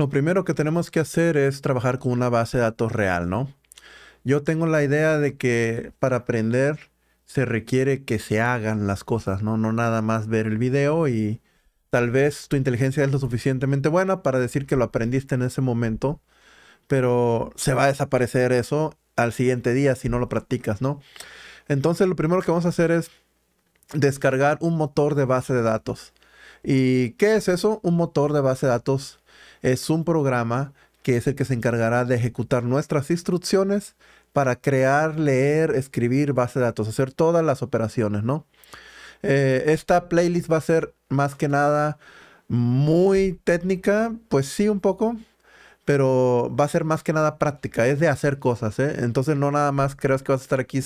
Lo primero que tenemos que hacer es trabajar con una base de datos real, ¿no? Yo tengo la idea de que para aprender se requiere que se hagan las cosas, ¿no? No nada más ver el video y tal vez tu inteligencia es lo suficientemente buena para decir que lo aprendiste en ese momento, pero se va a desaparecer eso al siguiente día si no lo practicas, ¿no? Entonces lo primero que vamos a hacer es descargar un motor de base de datos. ¿Y qué es eso? Un motor de base de datos es un programa que es el que se encargará de ejecutar nuestras instrucciones para crear, leer, escribir base de datos, hacer todas las operaciones, ¿no? Eh, esta playlist va a ser más que nada muy técnica, pues sí un poco, pero va a ser más que nada práctica, es de hacer cosas, ¿eh? Entonces no nada más creas que vas a estar aquí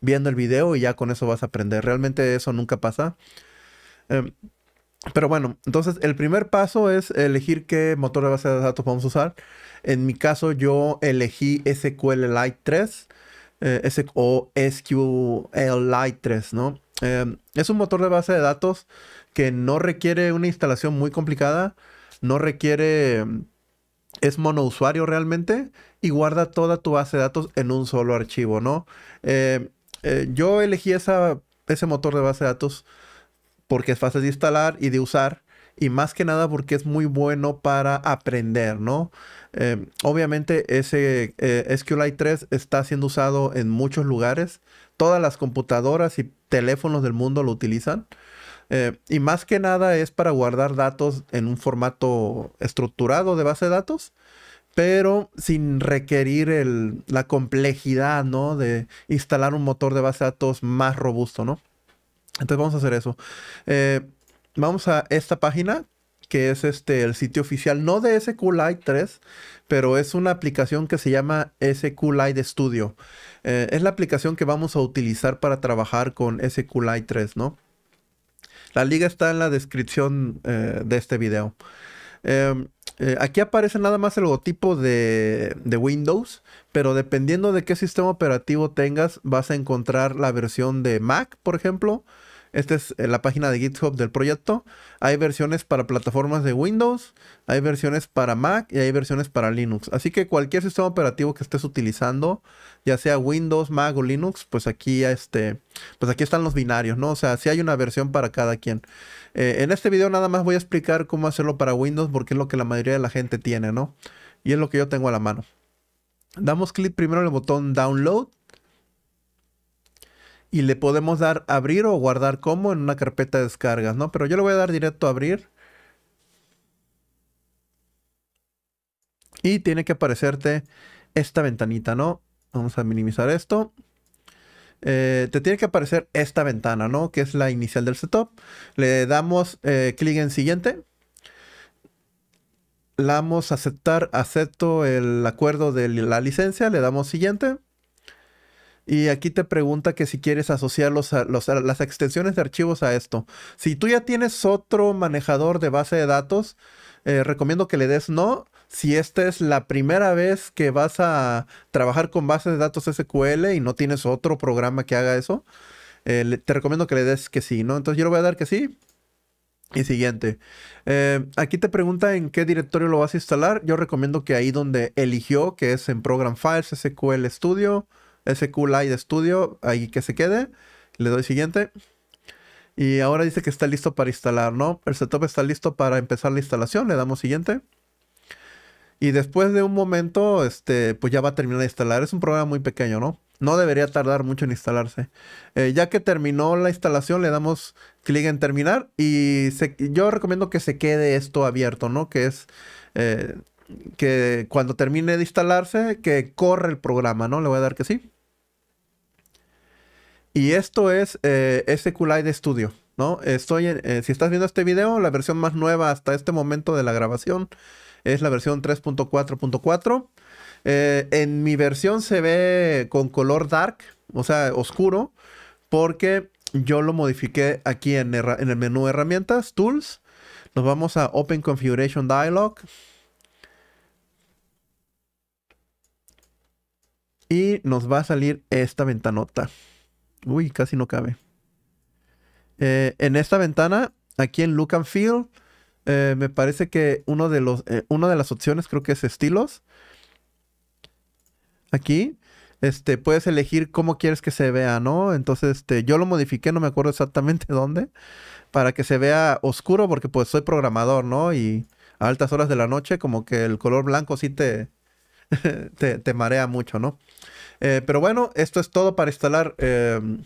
viendo el video y ya con eso vas a aprender, realmente eso nunca pasa. Em, pero bueno, entonces el primer paso es elegir qué motor de base de datos vamos a usar. En mi caso yo elegí SQLite 3 eh, SQL o SQLite 3, ¿no? Em, es un motor de base de datos que no requiere una instalación muy complicada, no requiere... Es monousuario realmente y guarda toda tu base de datos en un solo archivo, ¿no? Em, eh, yo elegí esa, ese motor de base de datos porque es fácil de instalar y de usar y más que nada porque es muy bueno para aprender, ¿no? Em, obviamente ese eh, SQLite 3 está siendo usado en muchos lugares, todas las computadoras y teléfonos del mundo lo utilizan. Eh, y más que nada es para guardar datos en un formato estructurado de base de datos, pero sin requerir la complejidad, ¿no? De instalar un motor de base de datos más robusto, ¿no? Entonces vamos a hacer eso. Eh, vamos a esta página que es este el sitio oficial, no de SQLite 3, pero es una aplicación que se llama SQLite Studio. Eh, es la aplicación que vamos a utilizar para trabajar con SQLite 3, ¿no? La liga está en la descripción eh, de este video. Em, eh, aquí aparece nada más el logotipo de, Windows, pero dependiendo de qué sistema operativo tengas, vas a encontrar la versión de Mac, por ejemplo, esta es eh, la página de GitHub del proyecto. Hay versiones para plataformas de Windows, hay versiones para Mac y hay versiones para Linux. Así que cualquier sistema operativo que estés utilizando, ya sea Windows, Mac o Linux, pues aquí este, pues aquí están los binarios, ¿no? O sea, si hay una versión para cada quien. Eh, en este video nada más voy a explicar cómo hacerlo para Windows porque es lo que la mayoría de la gente tiene, ¿no? Y es lo que yo tengo a la mano. Damos clic primero en el botón Download y le podemos dar abrir o guardar como en una carpeta de descargas, ¿no? Pero yo le voy a dar directo a abrir. Y tiene que aparecerte esta ventanita, ¿no? Vamos a minimizar esto. Eh, te tiene que aparecer esta ventana, ¿no? Que es la inicial del setup. Le damos eh, clic en siguiente. Le damos aceptar, acepto el acuerdo de la licencia. Le damos siguiente. Y aquí te pregunta que si quieres asociar las extensiones de archivos a esto. Si tú ya tienes otro manejador de base de datos, eh, recomiendo que le des no. Si esta es la primera vez que vas a trabajar con bases de datos SQL y no tienes otro programa que haga eso, eh, te recomiendo que le des que sí, ¿no? Entonces yo le voy a dar que sí. Y siguiente. Eh, aquí te pregunta en qué directorio lo vas a instalar. Yo recomiendo que ahí donde eligió, que es en Program Files, SQL Studio. SQLite Studio, ahí que se quede. Le doy siguiente. Y ahora dice que está listo para instalar, ¿no? El setup está listo para empezar la instalación. Le damos siguiente. Y después de un momento, este, pues ya va a terminar de instalar. Es un programa muy pequeño, ¿no? No debería tardar mucho en instalarse. Eh, ya que terminó la instalación, le damos clic en terminar. Y yo recomiendo que se quede esto abierto, ¿no? Que es eh, que cuando termine de instalarse, que corre el programa, ¿no? Le voy a dar que sí. Y esto es eh, SQLite Studio, ¿no? Estoy eh, si estás viendo este video, la versión más nueva hasta este momento de la grabación es la versión 3.4.4. Eh, en mi versión se ve con color dark, o sea, oscuro, porque yo lo modifiqué aquí en, en el menú herramientas, tools. Nos vamos a Open Configuration Dialog. Y nos va a salir esta ventanota. Uy, casi no cabe. Eh, en esta ventana, aquí en Look and Feel, eh, me parece que uno de los, eh, una de las opciones creo que es estilos. Aquí, este, puedes elegir cómo quieres que se vea, ¿no? Entonces, este, yo lo modifiqué, no me acuerdo exactamente dónde, para que se vea oscuro, porque pues soy programador, ¿no? Y a altas horas de la noche, como que el color blanco sí te, te, marea mucho, ¿no? Eh, pero bueno, esto es todo para instalar em,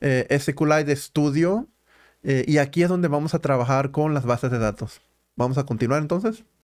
eh, SQLite Studio. Eh, y aquí es donde vamos a trabajar con las bases de datos. Vamos a continuar entonces.